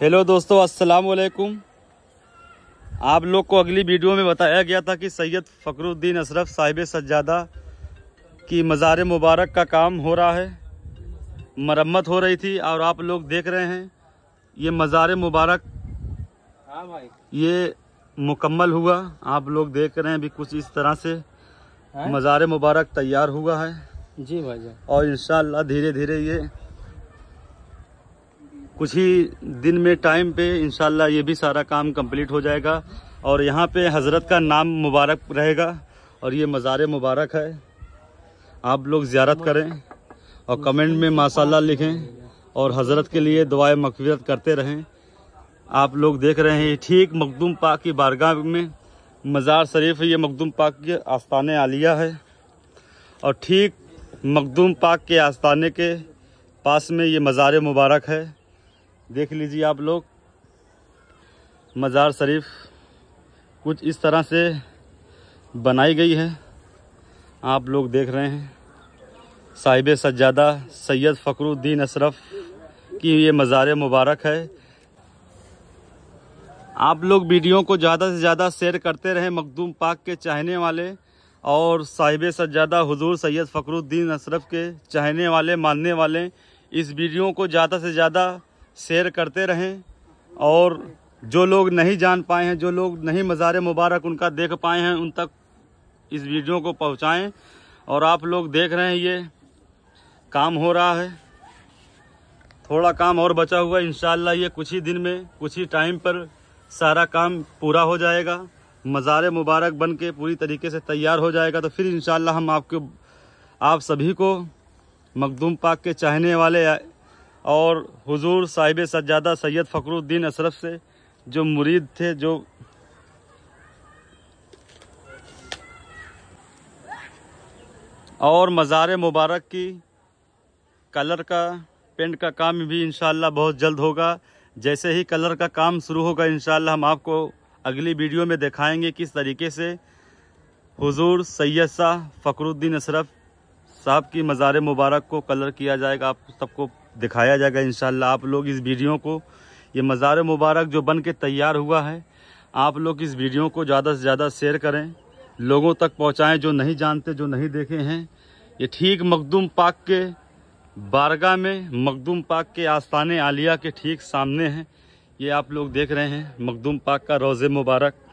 Hello दोस्तों अस्सलाम वालेकुम आप लोग को अगली वीडियो में बताया गया था कि सैयद फ़खरुद्दीन अशरफ साहिब सज्जादा की मज़ार मुबारक का काम हो रहा है मरम्मत हो रही थी और आप लोग देख रहे हैं ये मज़ार मुबारक हाँ ये मुकम्मल हुआ आप लोग देख रहे हैं अभी कुछ इस तरह से हाँ। मज़ार मुबारक तैयार हुआ है जी भाई और इन धीरे धीरे ये कुछ ही दिन में टाइम पे इनशाला ये भी सारा काम कंप्लीट हो जाएगा और यहाँ पे हज़रत का नाम मुबारक रहेगा और ये मज़ार मुबारक है आप लोग ज़्यारत करें और कमेंट में माशाला लिखें और हज़रत के लिए दुआ मकवियत करते रहें आप लोग देख रहे हैं ठीक मखदूम पाक की बारगाह में मज़ार शरीफ ये मखदूम पाक के आस्थान आलिया है और ठीक मखदूम पाक के आस्थाने के पास में ये मज़ार मुबारक है देख लीजिए आप लोग मज़ार शरीफ कुछ इस तरह से बनाई गई है आप लोग देख रहे हैं साहिब सज्जादा सैयद फ़खरुद्दीन अशरफ की ये मज़ार मुबारक है आप लोग वीडियो को ज़्यादा से ज़्यादा शेयर करते रहें मखदूम पाक के चाहने वाले और साहिब सज्जादा हुजूर सैयद फ़खरुद्दीन अशरफ के चाहने वाले मानने वाले इस वीडियो को ज़्यादा से ज़्यादा शेयर करते रहें और जो लोग नहीं जान पाए हैं जो लोग नहीं मज़ार मुबारक उनका देख पाए हैं उन तक इस वीडियो को पहुंचाएं और आप लोग देख रहे हैं ये काम हो रहा है थोड़ा काम और बचा हुआ है इन ये कुछ ही दिन में कुछ ही टाइम पर सारा काम पूरा हो जाएगा मज़ार मुबारक बन के पूरी तरीके से तैयार हो जाएगा तो फिर इन हम आपको आप सभी को मखदूम पाक के चाहने वाले और हुजूर साहिब सज्जादा सैयद फ़खरुद्दीन अशरफ से जो मुरीद थे जो और मज़ार मुबारक की कलर का पेंट का काम भी इन बहुत जल्द होगा जैसे ही कलर का काम शुरू होगा इन हम आपको अगली वीडियो में दिखाएंगे किस तरीके से हुजूर सैयद शाह फ़खरुद्दीन अशरफ साहब की मज़ार मुबारक को कलर किया जाएगा आप सबको दिखाया जाएगा इन आप लोग इस वीडियो को ये मज़ार मुबारक जो बन के तैयार हुआ है आप लोग इस वीडियो को ज़्यादा से ज़्यादा शेयर करें लोगों तक पहुँचाएँ जो नहीं जानते जो नहीं देखे हैं ये ठीक मखदूम पाक के बारगाह में मखदूम पाक के आस्थान आलिया के ठीक सामने हैं ये आप लोग देख रहे हैं मखदूम पाक का रोज़ मुबारक